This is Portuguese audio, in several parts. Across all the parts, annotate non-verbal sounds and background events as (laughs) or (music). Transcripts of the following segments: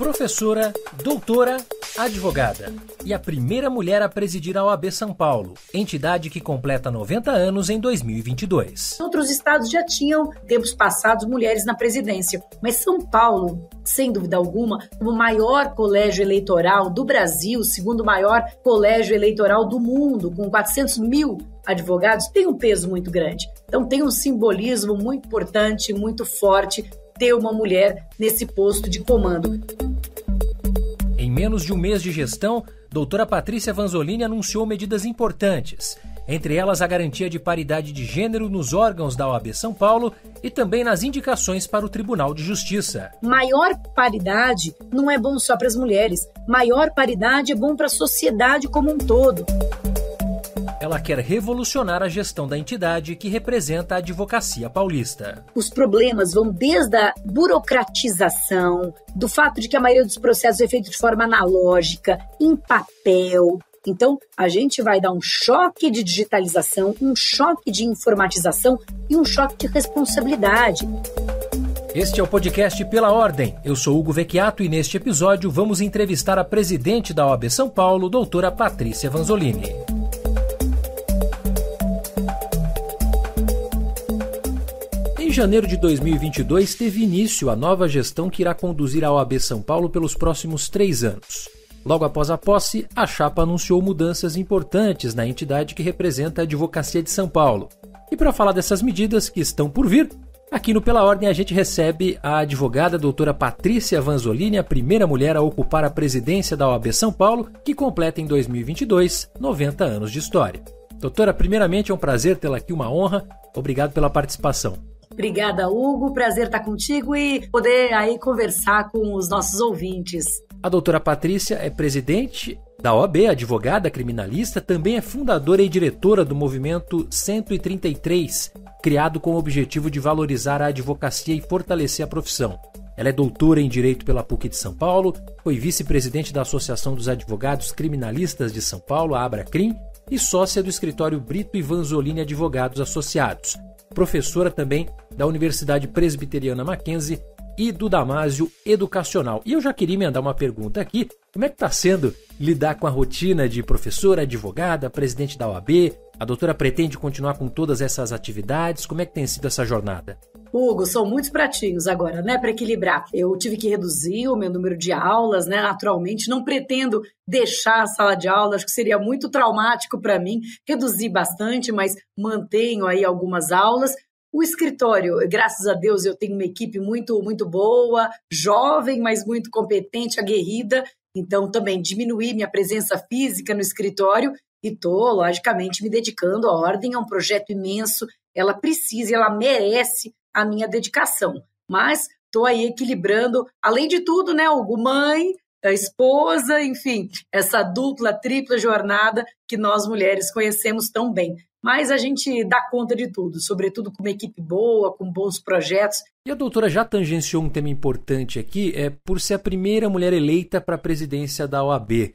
Professora, doutora, advogada e a primeira mulher a presidir a OAB São Paulo, entidade que completa 90 anos em 2022. Outros estados já tinham, tempos passados, mulheres na presidência, mas São Paulo, sem dúvida alguma, o maior colégio eleitoral do Brasil, segundo maior colégio eleitoral do mundo, com 400 mil advogados, tem um peso muito grande. Então tem um simbolismo muito importante, muito forte ter uma mulher nesse posto de comando. Em menos de um mês de gestão, doutora Patrícia Vanzolini anunciou medidas importantes, entre elas a garantia de paridade de gênero nos órgãos da OAB São Paulo e também nas indicações para o Tribunal de Justiça. Maior paridade não é bom só para as mulheres, maior paridade é bom para a sociedade como um todo. Ela quer revolucionar a gestão da entidade que representa a advocacia paulista. Os problemas vão desde a burocratização, do fato de que a maioria dos processos é feito de forma analógica, em papel, então, a gente vai dar um choque de digitalização, um choque de informatização e um choque de responsabilidade. Este é o podcast Pela Ordem. Eu sou Hugo Vecchiato e neste episódio vamos entrevistar a presidente da OAB São Paulo, doutora Patrícia Vanzolini. Em janeiro de 2022, teve início a nova gestão que irá conduzir a OAB São Paulo pelos próximos três anos. Logo após a posse, a chapa anunciou mudanças importantes na entidade que representa a Advocacia de São Paulo. E para falar dessas medidas que estão por vir, aqui no Pela Ordem a gente recebe a advogada doutora Patrícia Vanzolini, a primeira mulher a ocupar a presidência da OAB São Paulo, que completa em 2022 90 anos de história. Doutora, primeiramente é um prazer tê-la aqui, uma honra. Obrigado pela participação. Obrigada, Hugo. Prazer estar contigo e poder aí conversar com os nossos ouvintes. A doutora Patrícia é presidente da OAB, advogada criminalista, também é fundadora e diretora do movimento 133, criado com o objetivo de valorizar a advocacia e fortalecer a profissão. Ela é doutora em Direito pela PUC de São Paulo, foi vice-presidente da Associação dos Advogados Criminalistas de São Paulo, a Abracrim, e sócia do escritório Brito e Vanzolini Advogados Associados. Professora também da Universidade Presbiteriana Mackenzie e do Damásio Educacional. E eu já queria emendar uma pergunta aqui: como é que está sendo lidar com a rotina de professora, advogada, presidente da OAB? A doutora pretende continuar com todas essas atividades? Como é que tem sido essa jornada? Hugo, são muitos pratinhos agora, né, para equilibrar. Eu tive que reduzir o meu número de aulas, né, naturalmente. Não pretendo deixar a sala de aula, acho que seria muito traumático para mim. Reduzi bastante, mas mantenho aí algumas aulas. O escritório, graças a Deus, eu tenho uma equipe muito, muito boa, jovem, mas muito competente, aguerrida. Então, também diminuí minha presença física no escritório e estou, logicamente, me dedicando à ordem. É um projeto imenso, ela precisa, ela merece a minha dedicação. Mas estou aí equilibrando, além de tudo, né, Hugo? Mãe, a esposa, enfim, essa dupla, tripla jornada que nós mulheres conhecemos tão bem mas a gente dá conta de tudo, sobretudo com uma equipe boa, com bons projetos. E a doutora já tangenciou um tema importante aqui, é por ser a primeira mulher eleita para a presidência da OAB.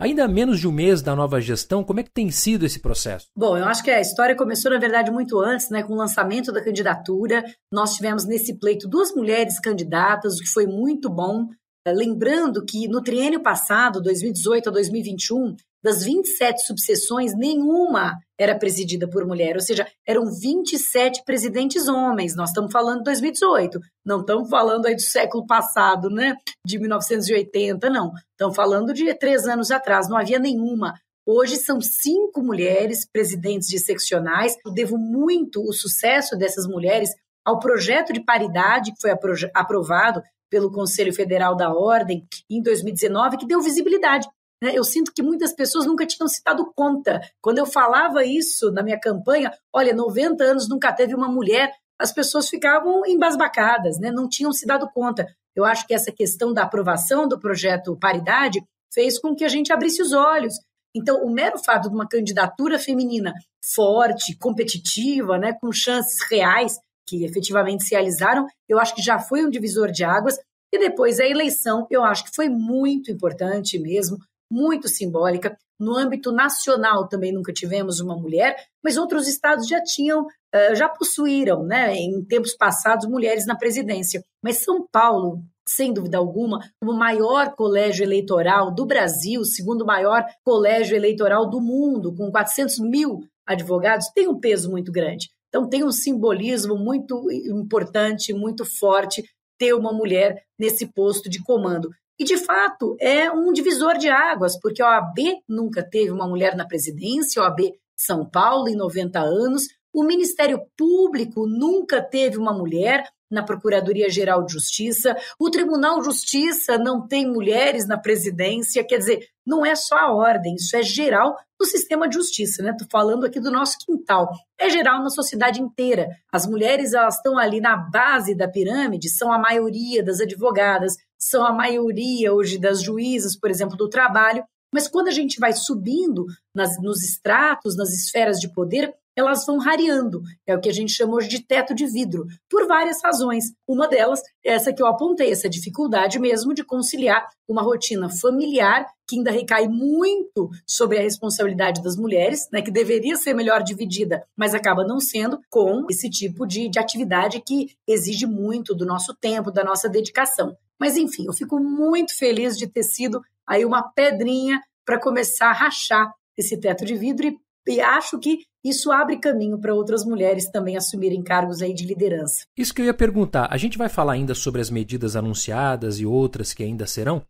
Ainda há menos de um mês da nova gestão, como é que tem sido esse processo? Bom, eu acho que a história começou, na verdade, muito antes, né, com o lançamento da candidatura. Nós tivemos nesse pleito duas mulheres candidatas, o que foi muito bom. Lembrando que no triênio passado, 2018 a 2021, das 27 subseções, nenhuma era presidida por mulher, ou seja, eram 27 presidentes homens. Nós estamos falando de 2018, não estamos falando aí do século passado, né? De 1980, não. Estamos falando de três anos atrás, não havia nenhuma. Hoje são cinco mulheres presidentes de seccionais. Eu devo muito o sucesso dessas mulheres ao projeto de paridade que foi aprovado pelo Conselho Federal da Ordem em 2019, que deu visibilidade né? Eu sinto que muitas pessoas nunca tinham se dado conta. Quando eu falava isso na minha campanha, olha, 90 anos nunca teve uma mulher, as pessoas ficavam embasbacadas, né? não tinham se dado conta. Eu acho que essa questão da aprovação do projeto Paridade fez com que a gente abrisse os olhos. Então, o mero fato de uma candidatura feminina forte, competitiva, né, com chances reais que efetivamente se realizaram, eu acho que já foi um divisor de águas. E depois a eleição, eu acho que foi muito importante mesmo muito simbólica. No âmbito nacional também nunca tivemos uma mulher, mas outros estados já tinham, eh, já possuíram, né, em tempos passados, mulheres na presidência. Mas São Paulo, sem dúvida alguma, o maior colégio eleitoral do Brasil, segundo maior colégio eleitoral do mundo, com 400 mil advogados, tem um peso muito grande. Então, tem um simbolismo muito importante, muito forte ter uma mulher nesse posto de comando. E, de fato, é um divisor de águas, porque a OAB nunca teve uma mulher na presidência, a OAB São Paulo, em 90 anos, o Ministério Público nunca teve uma mulher na Procuradoria-Geral de Justiça, o Tribunal de Justiça não tem mulheres na presidência, quer dizer, não é só a ordem, isso é geral no sistema de justiça, né? Estou falando aqui do nosso quintal, é geral na sociedade inteira. As mulheres, elas estão ali na base da pirâmide, são a maioria das advogadas, são a maioria hoje das juízas, por exemplo, do trabalho, mas quando a gente vai subindo nas, nos estratos, nas esferas de poder, elas vão rareando. É o que a gente chama hoje de teto de vidro, por várias razões. Uma delas é essa que eu apontei, essa dificuldade mesmo de conciliar uma rotina familiar, que ainda recai muito sobre a responsabilidade das mulheres, né, que deveria ser melhor dividida, mas acaba não sendo, com esse tipo de, de atividade que exige muito do nosso tempo, da nossa dedicação. Mas enfim, eu fico muito feliz de ter sido aí uma pedrinha para começar a rachar esse teto de vidro e, e acho que isso abre caminho para outras mulheres também assumirem cargos aí de liderança. Isso que eu ia perguntar, a gente vai falar ainda sobre as medidas anunciadas e outras que ainda serão,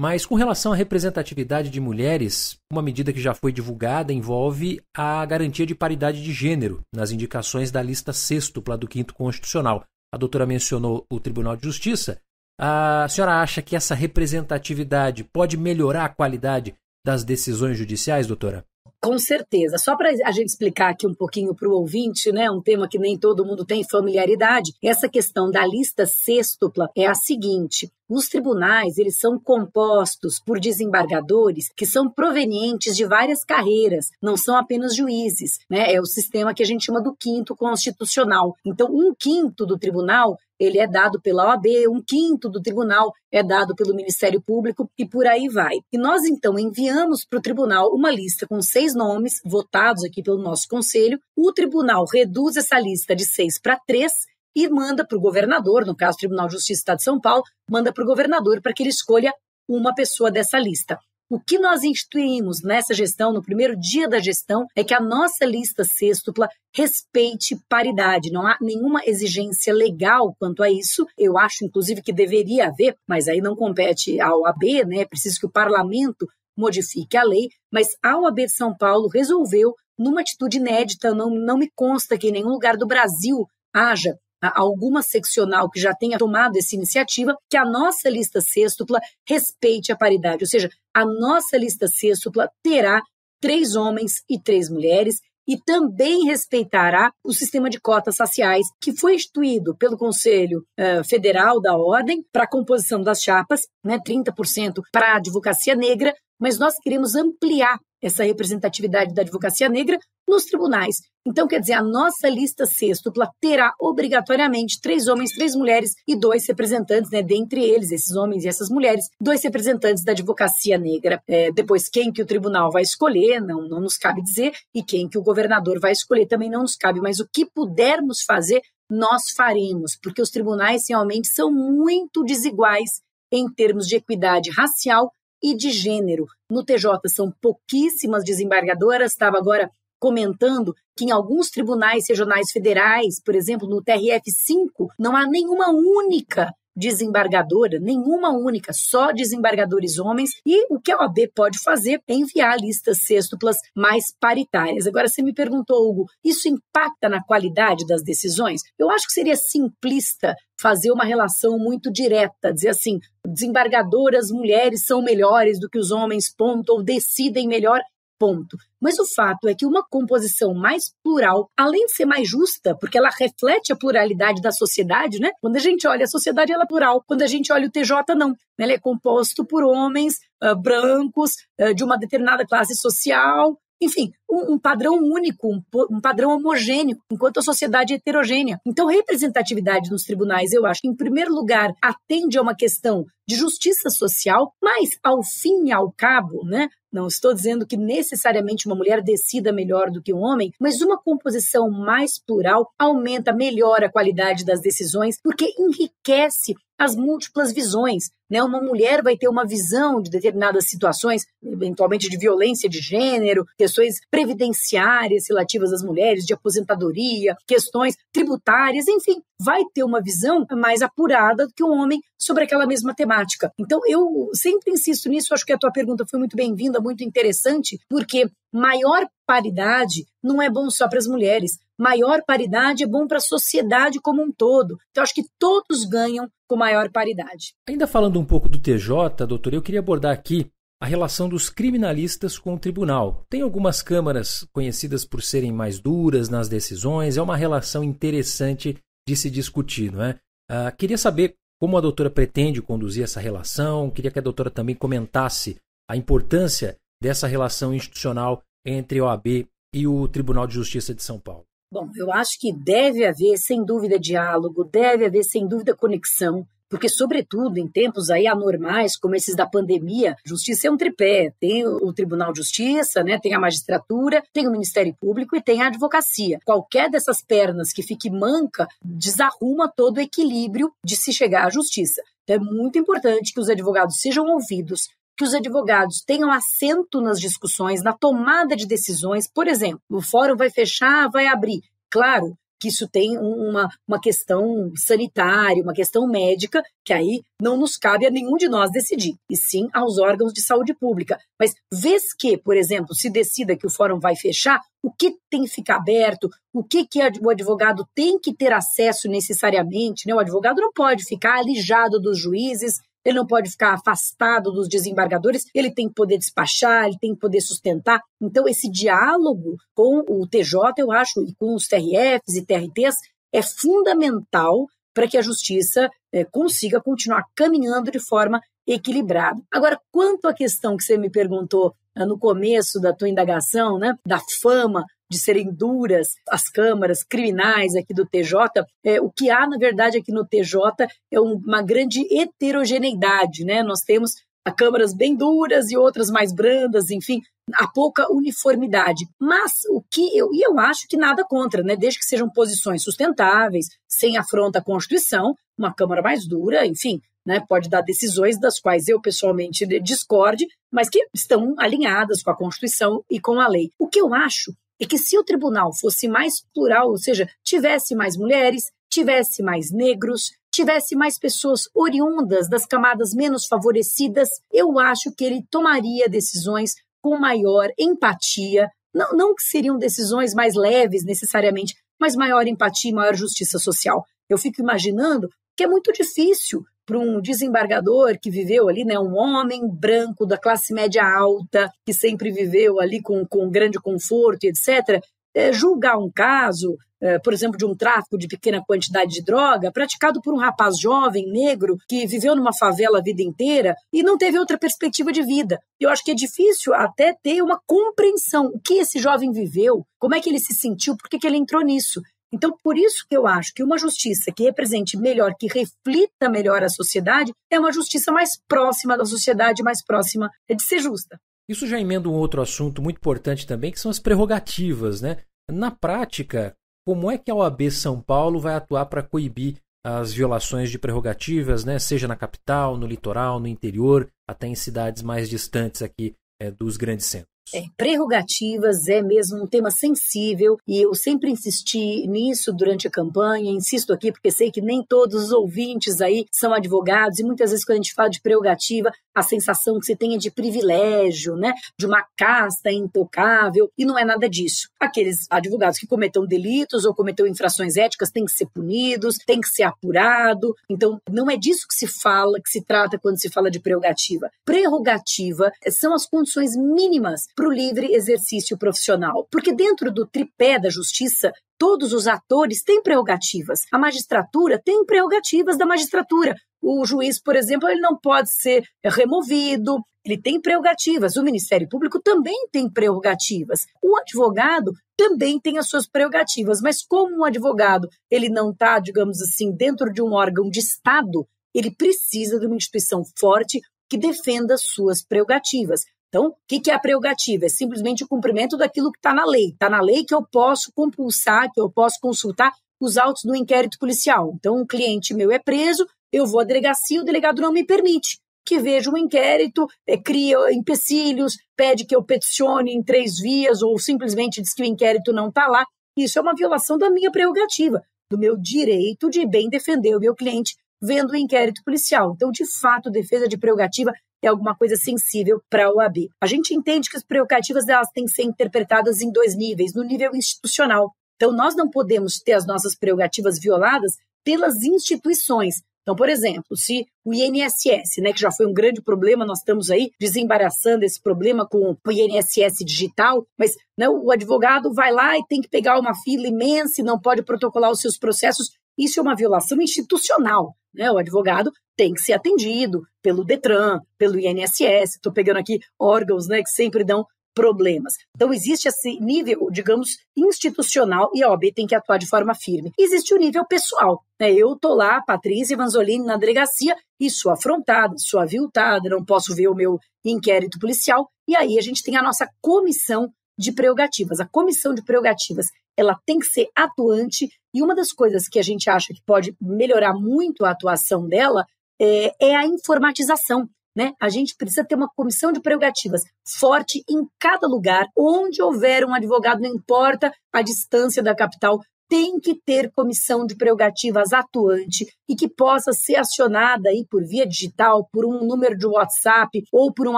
mas com relação à representatividade de mulheres, uma medida que já foi divulgada envolve a garantia de paridade de gênero nas indicações da lista sextupla do quinto constitucional. A doutora mencionou o Tribunal de Justiça, a senhora acha que essa representatividade pode melhorar a qualidade das decisões judiciais, doutora? Com certeza. Só para a gente explicar aqui um pouquinho para o ouvinte, né, um tema que nem todo mundo tem familiaridade, essa questão da lista sextupla é a seguinte: os tribunais, eles são compostos por desembargadores que são provenientes de várias carreiras, não são apenas juízes, né? É o sistema que a gente chama do quinto constitucional. Então, um quinto do tribunal ele é dado pela OAB, um quinto do tribunal é dado pelo Ministério Público e por aí vai. E nós então enviamos para o tribunal uma lista com seis nomes votados aqui pelo nosso conselho. O tribunal reduz essa lista de seis para três e manda para o governador, no caso, Tribunal de Justiça do Estado de São Paulo, manda para o governador para que ele escolha uma pessoa dessa lista. O que nós instituímos nessa gestão, no primeiro dia da gestão, é que a nossa lista sextupla respeite paridade. Não há nenhuma exigência legal quanto a isso. Eu acho, inclusive, que deveria haver, mas aí não compete ao AB, né? É preciso que o parlamento modifique a lei. Mas a OAB de São Paulo resolveu, numa atitude inédita, não, não me consta que em nenhum lugar do Brasil haja alguma seccional que já tenha tomado essa iniciativa, que a nossa lista sextupla respeite a paridade, ou seja, a nossa lista sextupla terá três homens e três mulheres e também respeitará o sistema de cotas raciais que foi instituído pelo Conselho uh, Federal da Ordem para a composição das chapas, né, 30% para a advocacia negra mas nós queremos ampliar essa representatividade da advocacia negra nos tribunais. Então, quer dizer, a nossa lista sextupla terá obrigatoriamente três homens, três mulheres e dois representantes, né? Dentre eles, esses homens e essas mulheres, dois representantes da advocacia negra. É, depois, quem que o tribunal vai escolher, não, não nos cabe dizer, e quem que o governador vai escolher também não nos cabe, mas o que pudermos fazer, nós faremos, porque os tribunais realmente são muito desiguais em termos de equidade racial e de gênero. No TJ são pouquíssimas desembargadoras, estava agora comentando que em alguns tribunais regionais federais, por exemplo, no TRF5, não há nenhuma única desembargadora, nenhuma única, só desembargadores homens. E o que a OAB pode fazer é enviar listas sextuplas mais paritárias. Agora, você me perguntou, Hugo, isso impacta na qualidade das decisões? Eu acho que seria simplista fazer uma relação muito direta, dizer assim, desembargadoras mulheres são melhores do que os homens, ponto, ou decidem melhor ponto. Mas o fato é que uma composição mais plural, além de ser mais justa, porque ela reflete a pluralidade da sociedade, né? Quando a gente olha a sociedade, ela é plural. Quando a gente olha o TJ, não. Ela é composto por homens uh, brancos, uh, de uma determinada classe social, enfim, um, padrão único, um, um, padrão homogêneo, enquanto a sociedade é heterogênea. Então, representatividade nos tribunais, eu acho, em primeiro lugar, atende a uma questão de justiça social, mas, ao fim e ao cabo, né, não estou dizendo que necessariamente uma mulher decida melhor do que um homem, mas uma composição mais plural aumenta, melhora a qualidade das decisões, porque enriquece as múltiplas visões. Né? Uma mulher vai ter uma visão de determinadas situações, eventualmente de violência de gênero, questões previdenciárias relativas às mulheres, de aposentadoria, questões tributárias, enfim, vai ter uma visão mais apurada do que um homem sobre aquela mesma temática. Então, eu sempre insisto nisso, acho que a tua pergunta foi muito bem-vinda, muito interessante, porque maior paridade não é bom só para as mulheres, maior paridade é bom para a sociedade como um todo. Então, acho que todos ganham com maior paridade. Ainda falando um pouco do TJ, doutor, eu queria abordar aqui a relação dos criminalistas com o tribunal. Tem algumas câmaras conhecidas por serem mais duras nas decisões, é uma relação interessante de se discutir, não é? Ah, queria saber como a doutora pretende conduzir essa relação, queria que a doutora também comentasse a importância dessa relação institucional entre a OAB e o Tribunal de Justiça de São Paulo. Bom, eu acho que deve haver, sem dúvida, diálogo, deve haver, sem dúvida, conexão, porque, sobretudo, em tempos aí anormais, como esses da pandemia, justiça é um tripé. Tem o Tribunal de Justiça, né? tem a magistratura, tem o Ministério Público e tem a advocacia. Qualquer dessas pernas que fique manca desarruma todo o equilíbrio de se chegar à justiça. Então, é muito importante que os advogados sejam ouvidos, que os advogados tenham assento nas discussões, na tomada de decisões. Por exemplo, o fórum vai fechar, vai abrir. Claro que isso tem uma, uma questão sanitária, uma questão médica, que aí não nos cabe a nenhum de nós decidir, e sim aos órgãos de saúde pública. Mas vez que, por exemplo, se decida que o fórum vai fechar, o que tem que ficar aberto, o que, que o advogado tem que ter acesso necessariamente, né? O advogado não pode ficar alijado dos juízes, ele não pode ficar afastado dos desembargadores, ele tem que poder despachar, ele tem que poder sustentar. Então, esse diálogo com o TJ, eu acho, e com os TRFs e TRTs, é fundamental para que a justiça é, consiga continuar caminhando de forma equilibrada. Agora, quanto à questão que você me perguntou no começo da tua indagação, né, da fama de serem duras as câmaras criminais aqui do TJ, é, o que há, na verdade, aqui no TJ é uma grande heterogeneidade, né? Nós temos câmaras bem duras e outras mais brandas, enfim, há pouca uniformidade. Mas o que eu, e eu acho que nada contra, né? Desde que sejam posições sustentáveis, sem afronta à Constituição, uma Câmara mais dura, enfim, né, pode dar decisões das quais eu pessoalmente discorde, mas que estão alinhadas com a Constituição e com a lei. O que eu acho é que se o tribunal fosse mais plural, ou seja, tivesse mais mulheres, tivesse mais negros, tivesse mais pessoas oriundas das camadas menos favorecidas, eu acho que ele tomaria decisões com maior empatia. Não, não que seriam decisões mais leves necessariamente, mas maior empatia e maior justiça social. Eu fico imaginando que é muito difícil para um desembargador que viveu ali, né, um homem branco da classe média alta, que sempre viveu ali com, com grande conforto, etc., é, julgar um caso, é, por exemplo, de um tráfico de pequena quantidade de droga, praticado por um rapaz jovem, negro, que viveu numa favela a vida inteira e não teve outra perspectiva de vida. Eu acho que é difícil até ter uma compreensão. O que esse jovem viveu? Como é que ele se sentiu? Por que, que ele entrou nisso? Então, por isso que eu acho que uma justiça que represente melhor, que reflita melhor a sociedade, é uma justiça mais próxima da sociedade, mais próxima de ser justa. Isso já emenda um outro assunto muito importante também, que são as prerrogativas, né? Na prática, como é que a OAB São Paulo vai atuar para coibir as violações de prerrogativas, né? seja na capital, no litoral, no interior, até em cidades mais distantes aqui é, dos grandes centros? É, prerrogativas é mesmo um tema sensível e eu sempre insisti nisso durante a campanha, insisto aqui porque sei que nem todos os ouvintes aí são advogados e muitas vezes quando a gente fala de prerrogativa, a sensação que se tenha de privilégio, né, de uma casta intocável, e não é nada disso. Aqueles advogados que cometam delitos ou cometam infrações éticas têm que ser punidos, têm que ser apurado. Então, não é disso que se fala, que se trata quando se fala de prerrogativa. Prerrogativa são as condições mínimas para o livre exercício profissional, porque dentro do tripé da justiça, Todos os atores têm prerrogativas. A magistratura tem prerrogativas da magistratura. O juiz, por exemplo, ele não pode ser removido, ele tem prerrogativas. O Ministério Público também tem prerrogativas. O advogado também tem as suas prerrogativas, mas como um advogado ele não está, digamos assim, dentro de um órgão de Estado, ele precisa de uma instituição forte que defenda suas prerrogativas. Então, o que, que é a prerrogativa? É simplesmente o cumprimento daquilo que está na lei. Está na lei que eu posso compulsar, que eu posso consultar os autos do inquérito policial. Então, um cliente meu é preso, eu vou à delegacia, o delegado não me permite que veja o um inquérito, é, cria empecilhos, pede que eu peticione em três vias ou simplesmente diz que o inquérito não está lá. Isso é uma violação da minha prerrogativa, do meu direito de bem defender o meu cliente vendo o inquérito policial. Então, de fato, defesa de prerrogativa é alguma coisa sensível para a OAB. A gente entende que as prerrogativas elas têm que ser interpretadas em dois níveis, no nível institucional. Então, nós não podemos ter as nossas prerrogativas violadas pelas instituições, então, por exemplo, se o INSS, né, que já foi um grande problema, nós estamos aí desembaraçando esse problema com o INSS digital, mas né, o advogado vai lá e tem que pegar uma fila imensa e não pode protocolar os seus processos. Isso é uma violação institucional. Né? O advogado tem que ser atendido pelo Detran, pelo INSS. Estou pegando aqui órgãos né, que sempre dão problemas. Então, existe esse nível, digamos, institucional e a OAB tem que atuar de forma firme. Existe o nível pessoal. Né? Eu tô lá, Patrícia Vanzolini, na delegacia e sou afrontada, sou aviltada, não posso ver o meu inquérito policial. E aí a gente tem a nossa comissão de prerrogativas. A comissão de prerrogativas ela tem que ser atuante e uma das coisas que a gente acha que pode melhorar muito a atuação dela é, é a informatização. Né? A gente precisa ter uma comissão de prerrogativas forte em cada lugar, onde houver um advogado, não importa a distância da capital, tem que ter comissão de prerrogativas atuante e que possa ser acionada aí por via digital, por um número de WhatsApp ou por um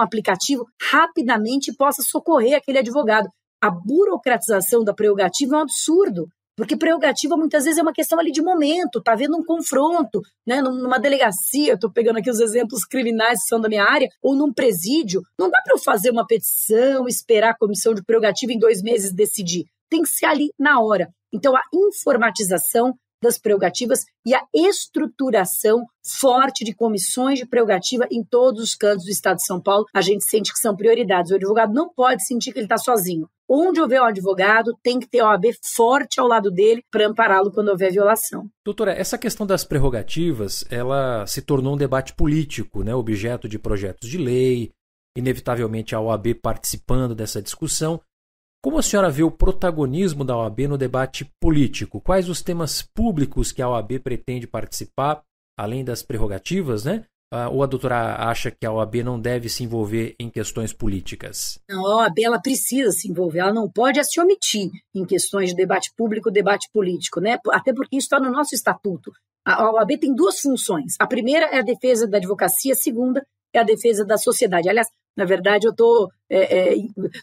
aplicativo, rapidamente possa socorrer aquele advogado. A burocratização da prerrogativa é um absurdo. Porque prerrogativa muitas vezes é uma questão ali de momento, tá havendo um confronto, né, numa delegacia, eu tô pegando aqui os exemplos criminais que são da minha área, ou num presídio, não dá para eu fazer uma petição, esperar a comissão de prerrogativa em dois meses decidir. Tem que ser ali na hora. Então, a informatização das prerrogativas e a estruturação forte de comissões de prerrogativa em todos os cantos do Estado de São Paulo. A gente sente que são prioridades. O advogado não pode sentir que ele está sozinho. Onde houver um advogado, tem que ter OAB forte ao lado dele para ampará-lo quando houver violação. Doutora, essa questão das prerrogativas, ela se tornou um debate político, né? objeto de projetos de lei, inevitavelmente a OAB participando dessa discussão. Como a senhora vê o protagonismo da OAB no debate político? Quais os temas públicos que a OAB pretende participar, além das prerrogativas, né? Ah, ou a doutora acha que a OAB não deve se envolver em questões políticas? Não, a OAB ela precisa se envolver, ela não pode se omitir em questões de debate público, debate político, né? Até porque isso está no nosso estatuto. A OAB tem duas funções. A primeira é a defesa da advocacia, a segunda é a defesa da sociedade. Aliás, na verdade, eu estou é, é,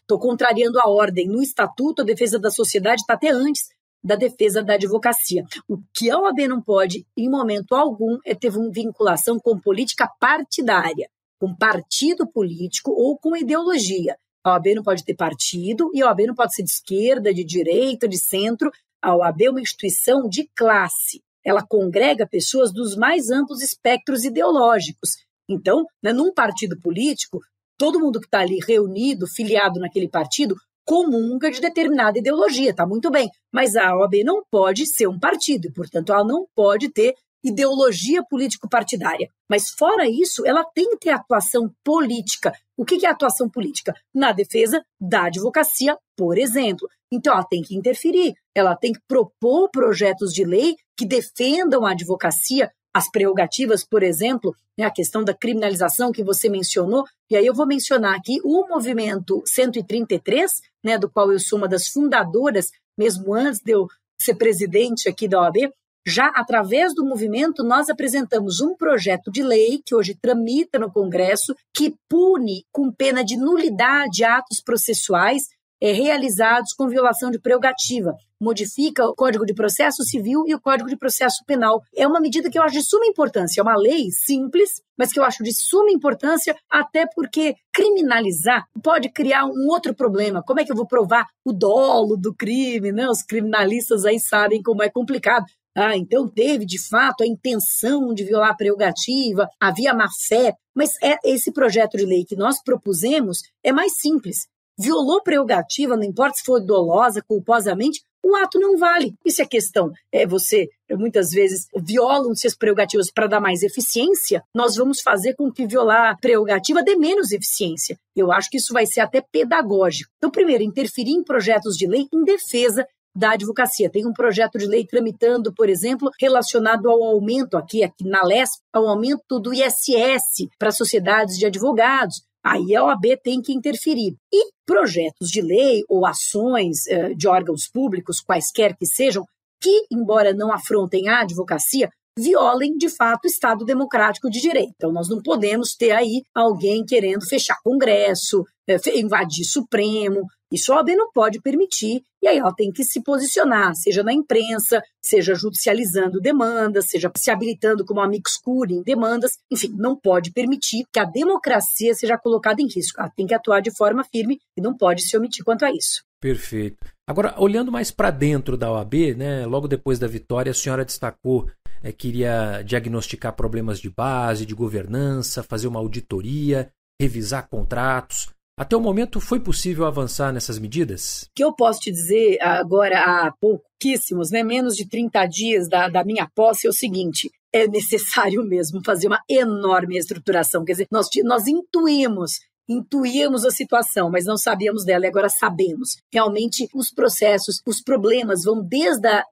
tô contrariando a ordem. No Estatuto, a defesa da sociedade está até antes da defesa da advocacia. O que a OAB não pode, em momento algum, é ter uma vinculação com política partidária, com partido político ou com ideologia. A OAB não pode ter partido e a OAB não pode ser de esquerda, de direita, de centro. A OAB é uma instituição de classe. Ela congrega pessoas dos mais amplos espectros ideológicos. Então, né, num partido político, todo mundo que está ali reunido, filiado naquele partido, comunga de determinada ideologia, está muito bem. Mas a OAB não pode ser um partido, e, portanto, ela não pode ter ideologia político-partidária. Mas, fora isso, ela tem que ter atuação política. O que é atuação política? Na defesa da advocacia, por exemplo. Então, ela tem que interferir, ela tem que propor projetos de lei que defendam a advocacia as prerrogativas, por exemplo, né, a questão da criminalização que você mencionou, e aí eu vou mencionar aqui o movimento 133, né, do qual eu sou uma das fundadoras, mesmo antes de eu ser presidente aqui da OAB, já através do movimento, nós apresentamos um projeto de lei que hoje tramita no Congresso, que pune com pena de nulidade atos processuais é, realizados com violação de prerrogativa. Modifica o Código de Processo Civil e o Código de Processo Penal. É uma medida que eu acho de suma importância. É uma lei simples, mas que eu acho de suma importância, até porque criminalizar pode criar um outro problema. Como é que eu vou provar o dolo do crime? Né? Os criminalistas aí sabem como é complicado. Ah, então teve de fato a intenção de violar a prerrogativa, havia má fé. Mas é esse projeto de lei que nós propusemos é mais simples violou prerrogativa, não importa se for dolosa, culposamente, o ato não vale. Isso é questão. É você muitas vezes violam-se as prerrogativas para dar mais eficiência, nós vamos fazer com que violar prerrogativa dê menos eficiência. Eu acho que isso vai ser até pedagógico. Então, primeiro, interferir em projetos de lei em defesa da advocacia. Tem um projeto de lei tramitando, por exemplo, relacionado ao aumento aqui, aqui na LESP, ao aumento do ISS para sociedades de advogados. Aí a OAB tem que interferir. E projetos de lei ou ações eh, de órgãos públicos, quaisquer que sejam, que, embora não afrontem a advocacia, violem de fato o Estado democrático de direito. Então, nós não podemos ter aí alguém querendo fechar Congresso, eh, invadir Supremo, isso a OAB não pode permitir, e aí ela tem que se posicionar, seja na imprensa, seja judicializando demandas, seja se habilitando como amicus curiae em demandas, enfim, não pode permitir que a democracia seja colocada em risco. Ela tem que atuar de forma firme e não pode se omitir quanto a isso. Perfeito. Agora, olhando mais para dentro da OAB, né, logo depois da vitória, a senhora destacou é, que iria diagnosticar problemas de base, de governança, fazer uma auditoria, revisar contratos. Até o momento foi possível avançar nessas medidas? O que eu posso te dizer agora há pouquíssimos, né, menos de 30 dias da, da minha posse, é o seguinte: é necessário (laughs) mesmo fazer uma enorme estruturação. Quer dizer, nós, nós intuímos Intuíamos a situação, mas não sabíamos dela, e agora sabemos. Realmente, os processos, os problemas vão desde a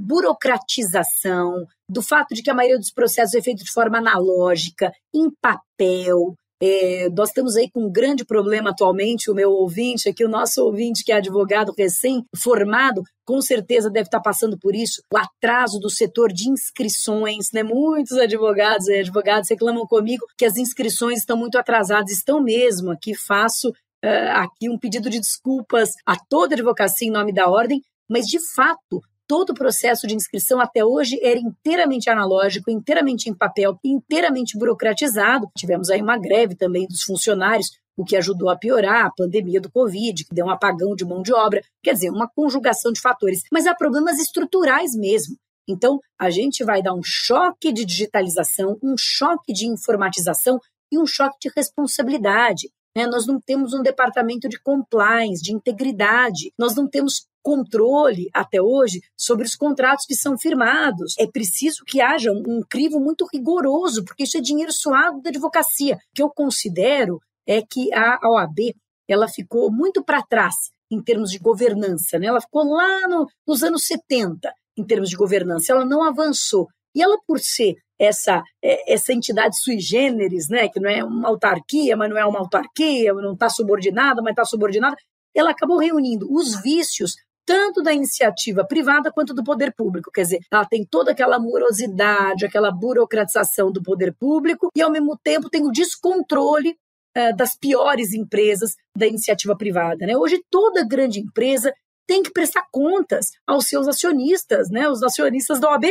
burocratização, do fato de que a maioria dos processos é feito de forma analógica, em papel, é, nós estamos aí com um grande problema atualmente, o meu ouvinte aqui, é o nosso ouvinte que é advogado recém-formado, com certeza deve estar passando por isso, o atraso do setor de inscrições, né? Muitos advogados e advogados reclamam comigo que as inscrições estão muito atrasadas, estão mesmo, aqui faço uh, aqui um pedido de desculpas a toda a advocacia em nome da ordem, mas de fato Todo o processo de inscrição até hoje era inteiramente analógico, inteiramente em papel, inteiramente burocratizado. Tivemos aí uma greve também dos funcionários, o que ajudou a piorar a pandemia do Covid, que deu um apagão de mão de obra, quer dizer, uma conjugação de fatores. Mas há problemas estruturais mesmo. Então, a gente vai dar um choque de digitalização, um choque de informatização e um choque de responsabilidade. Né? Nós não temos um departamento de compliance, de integridade, nós não temos controle até hoje sobre os contratos que são firmados. É preciso que haja um crivo muito rigoroso, porque isso é dinheiro suado da advocacia. O que eu considero é que a OAB ela ficou muito para trás em termos de governança, né? Ela ficou lá no, nos anos 70 em termos de governança, ela não avançou. E ela por ser essa é, essa entidade sui generis, né, que não é uma autarquia, mas não é uma autarquia, não está subordinada, mas está subordinada, ela acabou reunindo os vícios tanto da iniciativa privada quanto do poder público. Quer dizer, ela tem toda aquela morosidade, aquela burocratização do poder público e, ao mesmo tempo, tem o descontrole eh, das piores empresas da iniciativa privada. Né? Hoje, toda grande empresa tem que prestar contas aos seus acionistas, né? os acionistas da OAB,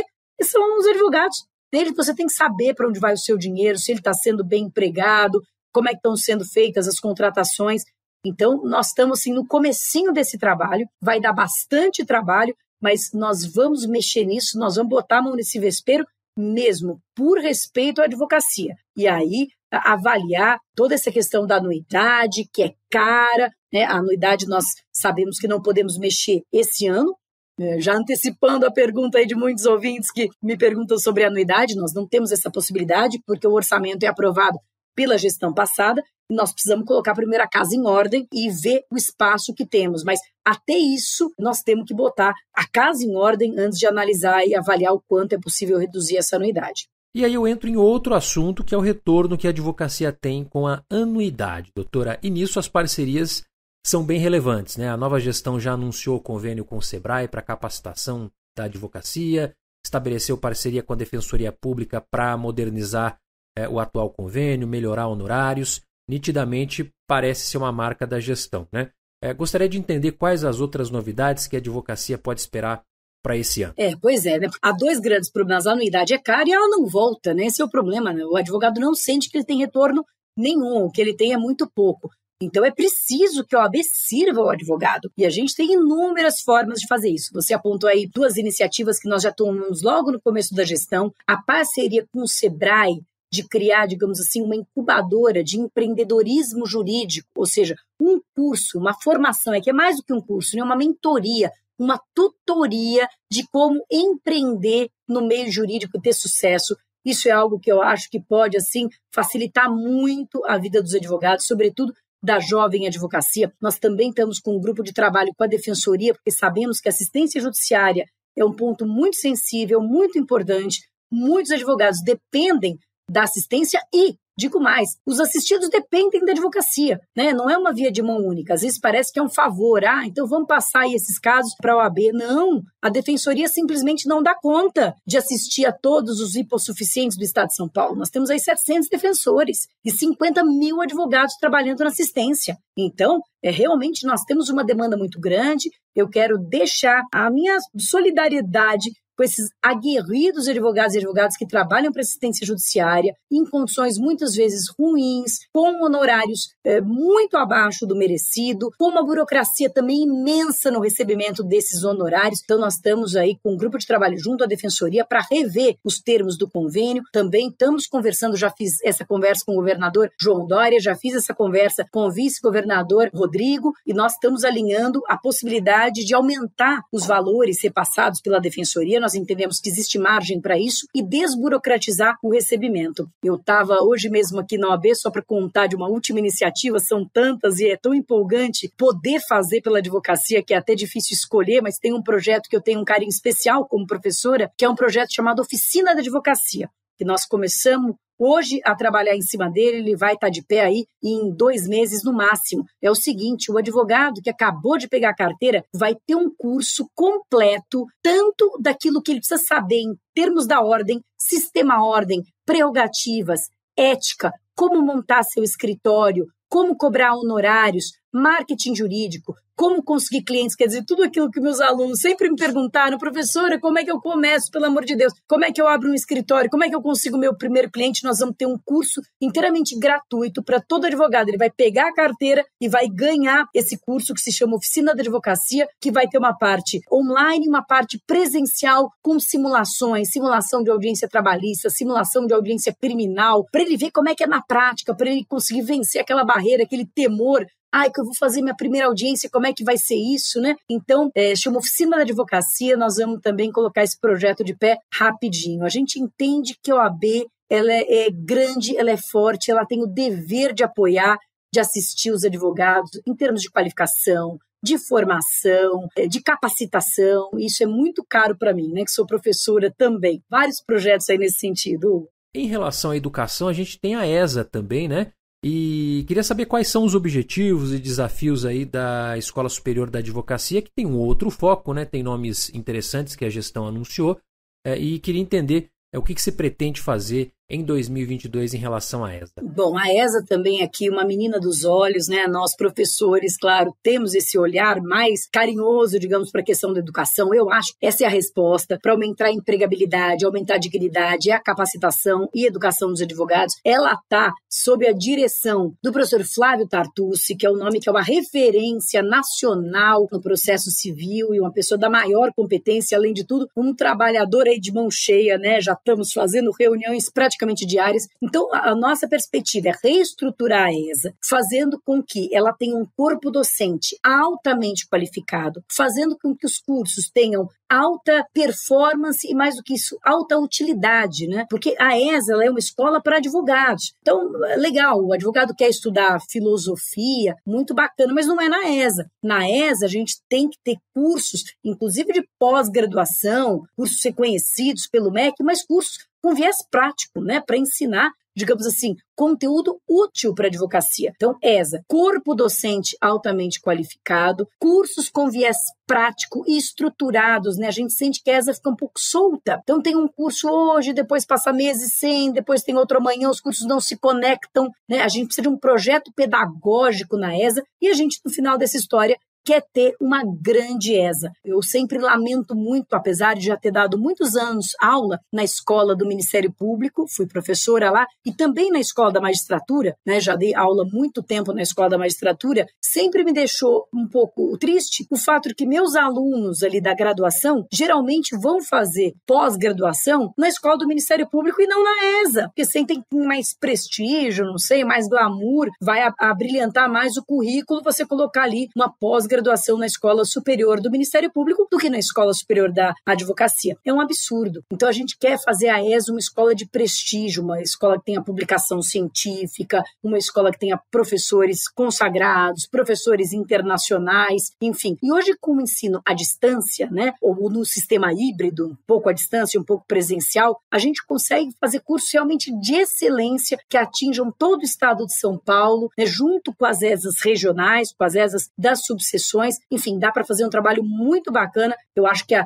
são os advogados dele. Você tem que saber para onde vai o seu dinheiro, se ele está sendo bem empregado, como é que estão sendo feitas as contratações. Então, nós estamos assim, no comecinho desse trabalho, vai dar bastante trabalho, mas nós vamos mexer nisso, nós vamos botar a mão nesse vespeiro mesmo, por respeito à advocacia. E aí, avaliar toda essa questão da anuidade, que é cara, né? a anuidade nós sabemos que não podemos mexer esse ano, é, já antecipando a pergunta aí de muitos ouvintes que me perguntam sobre anuidade, nós não temos essa possibilidade, porque o orçamento é aprovado pela gestão passada, nós precisamos colocar a primeira casa em ordem e ver o espaço que temos. Mas até isso, nós temos que botar a casa em ordem antes de analisar e avaliar o quanto é possível reduzir essa anuidade. E aí eu entro em outro assunto, que é o retorno que a advocacia tem com a anuidade, doutora. E nisso as parcerias são bem relevantes. Né? A nova gestão já anunciou o convênio com o SEBRAE para capacitação da advocacia, estabeleceu parceria com a Defensoria Pública para modernizar é, o atual convênio, melhorar honorários nitidamente parece ser uma marca da gestão. Né? É, gostaria de entender quais as outras novidades que a advocacia pode esperar para esse ano. É, pois é, né? Há dois grandes problemas. A anuidade é cara e ela não volta, né? Esse é o problema. Né? O advogado não sente que ele tem retorno nenhum, o que ele tem é muito pouco. Então é preciso que o OAB sirva ao advogado. E a gente tem inúmeras formas de fazer isso. Você apontou aí duas iniciativas que nós já tomamos logo no começo da gestão: a parceria com o SEBRAE de criar, digamos assim, uma incubadora de empreendedorismo jurídico, ou seja, um curso, uma formação, é que é mais do que um curso, né? uma mentoria, uma tutoria de como empreender no meio jurídico e ter sucesso. Isso é algo que eu acho que pode, assim, facilitar muito a vida dos advogados, sobretudo da jovem advocacia. Nós também estamos com um grupo de trabalho com a defensoria, porque sabemos que assistência judiciária é um ponto muito sensível, muito importante. Muitos advogados dependem da assistência e Digo mais, os assistidos dependem da advocacia, né? Não é uma via de mão única. Às vezes parece que é um favor, ah, então vamos passar esses casos para a OAB. Não, a defensoria simplesmente não dá conta de assistir a todos os hipossuficientes do Estado de São Paulo. Nós temos aí 700 defensores e 50 mil advogados trabalhando na assistência. Então, é, realmente nós temos uma demanda muito grande. Eu quero deixar a minha solidariedade com esses aguerridos advogados e advogadas que trabalham para assistência judiciária em condições muitas vezes ruins, com honorários é, muito abaixo do merecido, com uma burocracia também imensa no recebimento desses honorários. Então, nós estamos aí com um grupo de trabalho junto à Defensoria para rever os termos do convênio. Também estamos conversando, já fiz essa conversa com o governador João Dória, já fiz essa conversa com o vice-governador Rodrigo, e nós estamos alinhando a possibilidade de aumentar os valores repassados pela Defensoria nós entendemos que existe margem para isso e desburocratizar o recebimento. Eu estava hoje mesmo aqui na OAB só para contar de uma última iniciativa, são tantas e é tão empolgante poder fazer pela advocacia que é até difícil escolher, mas tem um projeto que eu tenho um carinho especial como professora, que é um projeto chamado Oficina da Advocacia que nós começamos hoje a trabalhar em cima dele, ele vai estar tá de pé aí em dois meses no máximo. É o seguinte: o advogado que acabou de pegar a carteira vai ter um curso completo, tanto daquilo que ele precisa saber em termos da ordem, sistema ordem, prerrogativas, ética, como montar seu escritório, como cobrar honorários, marketing jurídico, como conseguir clientes, quer dizer, tudo aquilo que meus alunos sempre me perguntaram, professora, como é que eu começo, pelo amor de Deus? Como é que eu abro um escritório? Como é que eu consigo meu primeiro cliente? Nós vamos ter um curso inteiramente gratuito para todo advogado. Ele vai pegar a carteira e vai ganhar esse curso que se chama Oficina da Advocacia, que vai ter uma parte online, uma parte presencial com simulações, simulação de audiência trabalhista, simulação de audiência criminal, para ele ver como é que é na prática, para ele conseguir vencer aquela barreira, aquele temor ai, que eu vou fazer minha primeira audiência, como é que vai ser isso, né? Então, é, chama Oficina da Advocacia, nós vamos também colocar esse projeto de pé rapidinho. A gente entende que a OAB ela é, é grande, ela é forte, ela tem o dever de apoiar, de assistir os advogados em termos de qualificação, de formação, é, de capacitação. Isso é muito caro para mim, né? Que sou professora também. Vários projetos aí nesse sentido. Em relação à educação, a gente tem a ESA também, né? E queria saber quais são os objetivos e desafios aí da Escola Superior da Advocacia, que tem um outro foco, né? tem nomes interessantes que a gestão anunciou, é, e queria entender é, o que, que se pretende fazer em 2022 em relação à ESA? Bom, a ESA também aqui, uma menina dos olhos, né? Nós, professores, claro, temos esse olhar mais carinhoso, digamos, para a questão da educação. Eu acho que essa é a resposta para aumentar a empregabilidade, aumentar a dignidade, a capacitação e educação dos advogados. Ela está sob a direção do professor Flávio Tartucci, que é o nome que é uma referência nacional no processo civil e uma pessoa da maior competência, além de tudo, um trabalhador aí de mão cheia, né? Já estamos fazendo reuniões praticamente praticamente diárias. Então, a nossa perspectiva é reestruturar a ESA, fazendo com que ela tenha um corpo docente altamente qualificado, fazendo com que os cursos tenham alta performance e, mais do que isso, alta utilidade, né? Porque a ESA é uma escola para advogados. Então, legal, o advogado quer estudar filosofia, muito bacana, mas não é na ESA. Na ESA, a gente tem que ter cursos, inclusive de pós-graduação, cursos reconhecidos pelo MEC, mas cursos com viés prático, né, para ensinar digamos assim, conteúdo útil para a advocacia. Então, ESA, corpo docente altamente qualificado, cursos com viés prático e estruturados, né? A gente sente que a ESA fica um pouco solta. Então, tem um curso hoje, depois passa meses sem, depois tem outro amanhã, os cursos não se conectam, né? A gente precisa de um projeto pedagógico na ESA e a gente, no final dessa história, quer ter uma grande ESA. Eu sempre lamento muito, apesar de já ter dado muitos anos aula na escola do Ministério Público, fui professora lá, e também na escola da magistratura, né, já dei aula muito tempo na escola da magistratura, sempre me deixou um pouco triste o fato de que meus alunos ali da graduação geralmente vão fazer pós-graduação na escola do Ministério Público e não na ESA, porque sentem mais prestígio, não sei, mais glamour, vai abrilhantar mais o currículo você colocar ali uma pós-graduação graduação na Escola Superior do Ministério Público do que na Escola Superior da Advocacia. É um absurdo. Então a gente quer fazer a ESA uma escola de prestígio, uma escola que tenha publicação científica, uma escola que tenha professores consagrados, professores internacionais, enfim. E hoje com o ensino à distância, né, ou no sistema híbrido, um pouco à distância, um pouco presencial, a gente consegue fazer cursos realmente de excelência que atinjam todo o estado de São Paulo, né, junto com as ESAs regionais, com as ESAs das subseções enfim, dá para fazer um trabalho muito bacana. Eu acho que a,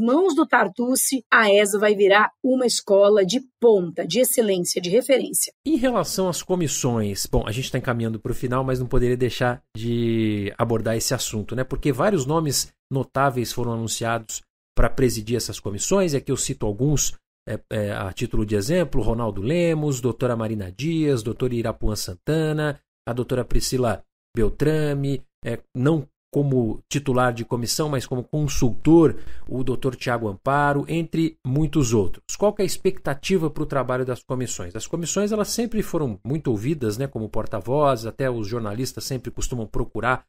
mãos do Tartuce, a ESA vai virar uma escola de ponta, de excelência, de referência. Em relação às comissões, bom, a gente está encaminhando para o final, mas não poderia deixar de abordar esse assunto, né? Porque vários nomes notáveis foram anunciados para presidir essas comissões, e aqui eu cito alguns é, é, a título de exemplo, Ronaldo Lemos, doutora Marina Dias, doutora Irapuan Santana, a doutora Priscila Beltrame, é, não como titular de comissão, mas como consultor, o Dr. Tiago Amparo, entre muitos outros. Qual é a expectativa para o trabalho das comissões? As comissões elas sempre foram muito ouvidas, né, como porta-voz, até os jornalistas sempre costumam procurar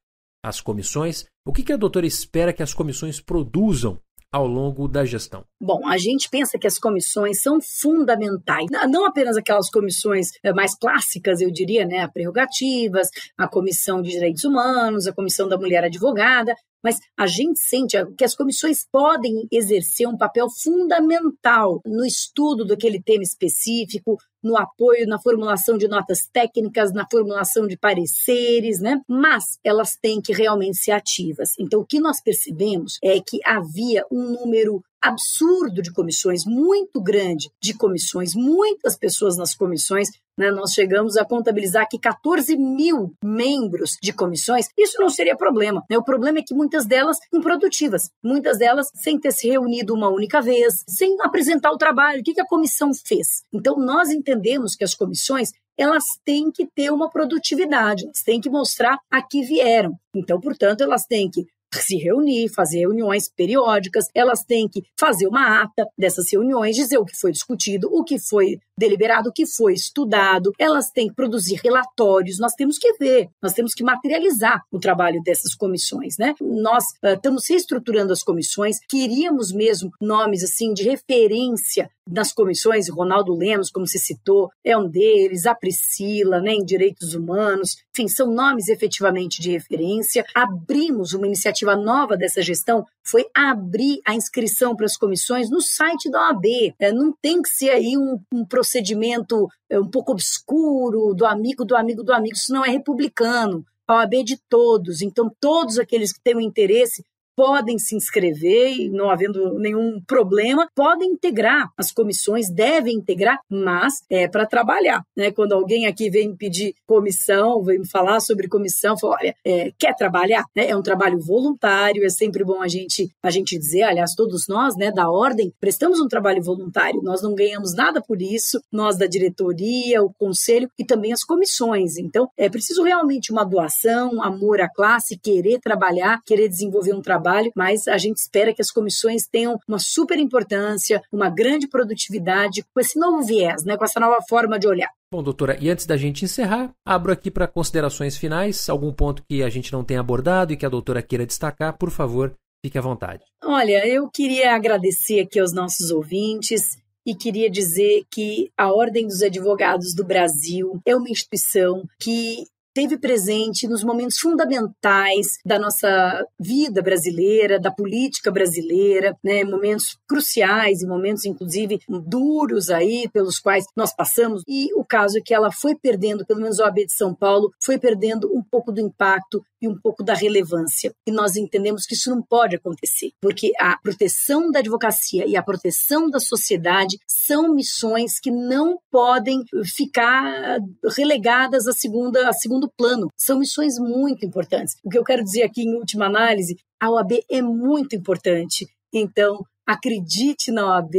as comissões. O que, que a doutora espera que as comissões produzam ao longo da gestão? Bom, a gente pensa que as comissões são fundamentais, não apenas aquelas comissões eh, mais clássicas, eu diria, né, prerrogativas, a comissão de direitos humanos, a comissão da mulher advogada, mas a gente sente que as comissões podem exercer um papel fundamental no estudo daquele tema específico, no apoio, na formulação de notas técnicas, na formulação de pareceres, né? Mas elas têm que realmente ser ativas. Então, o que nós percebemos é que havia um número absurdo de comissões, muito grande de comissões, muitas pessoas nas comissões. Né? Nós chegamos a contabilizar que 14 mil membros de comissões. Isso não seria problema. Né? O problema é que muitas delas improdutivas, muitas delas sem ter se reunido uma única vez, sem apresentar o trabalho, o que a comissão fez. Então, nós entendemos que as comissões elas têm que ter uma produtividade, elas têm que mostrar a que vieram. Então, portanto, elas têm que se reunir, fazer reuniões periódicas, elas têm que fazer uma ata dessas reuniões, dizer o que foi discutido, o que foi deliberado, que foi estudado, elas têm que produzir relatórios, nós temos que ver, nós temos que materializar o trabalho dessas comissões, né? Nós uh, estamos reestruturando as comissões, queríamos mesmo nomes assim de referência nas comissões, Ronaldo Lemos, como se citou, é um deles, a Priscila, né, em direitos humanos, enfim, são nomes efetivamente de referência. Abrimos uma iniciativa nova dessa gestão, foi abrir a inscrição para as comissões no site da OAB. É, não tem que ser aí um, um processo procedimento eh, um pouco obscuro, do amigo, do amigo, do amigo, isso não é republicano. A OAB é de todos, então todos aqueles que têm o um interesse podem se inscrever e não havendo nenhum problema, podem integrar as comissões, devem integrar, mas é para trabalhar. Né? Quando alguém aqui vem me pedir comissão, vem me falar sobre comissão, fala, olha, é, quer trabalhar? Né? É um trabalho voluntário, é sempre bom a gente, a gente dizer, aliás, todos nós né, da ordem prestamos um trabalho voluntário, nós não ganhamos nada por isso, nós da diretoria, o conselho e também as comissões. Então, é preciso realmente uma doação, amor à classe, querer trabalhar, querer desenvolver um trabalho trabalho, mas a gente espera que as comissões tenham uma super importância, uma grande produtividade com esse novo viés, né, com essa nova forma de olhar. Bom, doutora, e antes da gente encerrar, abro aqui para considerações finais, algum ponto que a gente não tenha abordado e que a doutora queira destacar, por favor, fique à vontade. Olha, eu queria agradecer aqui aos nossos ouvintes e queria dizer que a Ordem dos Advogados do Brasil é uma instituição que teve presente nos momentos fundamentais da nossa vida brasileira, da política brasileira, né, momentos cruciais e momentos inclusive duros aí pelos quais nós passamos. E o caso é que ela foi perdendo, pelo menos o AB de São Paulo, foi perdendo um pouco do impacto e um pouco da relevância. E nós entendemos que isso não pode acontecer, porque a proteção da advocacia e a proteção da sociedade são missões que não podem ficar relegadas a, segunda, a segundo plano. São missões muito importantes. O que eu quero dizer aqui, em última análise, a OAB é muito importante. Então, acredite na OAB,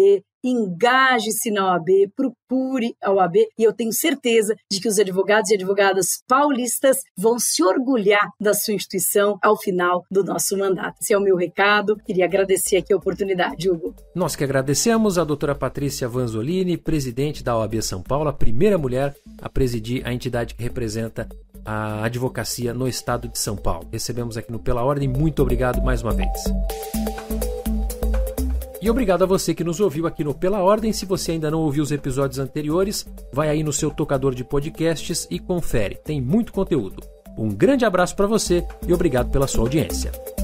engaje-se na OAB, procure a OAB e eu tenho certeza de que os advogados e advogadas paulistas vão se orgulhar da sua instituição ao final do nosso mandato. Esse é o meu recado. Queria agradecer aqui a oportunidade, Hugo. Nós que agradecemos a doutora Patrícia Vanzolini, presidente da OAB São Paulo, a primeira mulher a presidir a entidade que representa a advocacia no estado de São Paulo. Recebemos aqui no Pela Ordem. Muito obrigado mais uma vez. E obrigado a você que nos ouviu aqui no Pela Ordem. Se você ainda não ouviu os episódios anteriores, vai aí no seu tocador de podcasts e confere. Tem muito conteúdo. Um grande abraço para você e obrigado pela sua audiência.